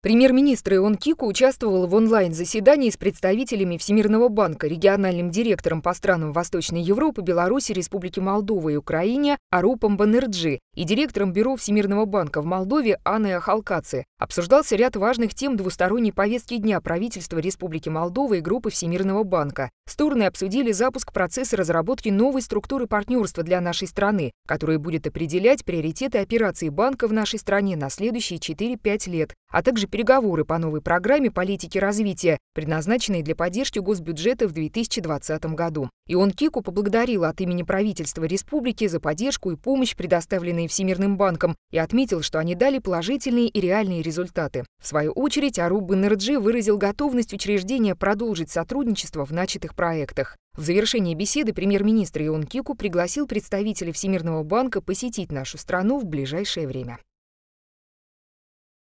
Премьер-министр Ион Кику участвовал в онлайн-заседании с представителями Всемирного банка, региональным директором по странам Восточной Европы, Беларуси, Республики Молдова и Украине Арупом Банерджи и директором Бюро Всемирного банка в Молдове Анной Ахалкаци обсуждался ряд важных тем двусторонней повестки дня правительства Республики Молдова и группы Всемирного банка. Стороны обсудили запуск процесса разработки новой структуры партнерства для нашей страны, которая будет определять приоритеты операций банка в нашей стране на следующие 4-5 лет, а также переговоры по новой программе политики развития, предназначенной для поддержки госбюджета в 2020 году. Ион Кику поблагодарил от имени правительства республики за поддержку и помощь, предоставленные управления Всемирным банком и отметил, что они дали положительные и реальные результаты. В свою очередь, Аруб Бенерджи выразил готовность учреждения продолжить сотрудничество в начатых проектах. В завершении беседы премьер-министр Ион пригласил представителей Всемирного банка посетить нашу страну в ближайшее время.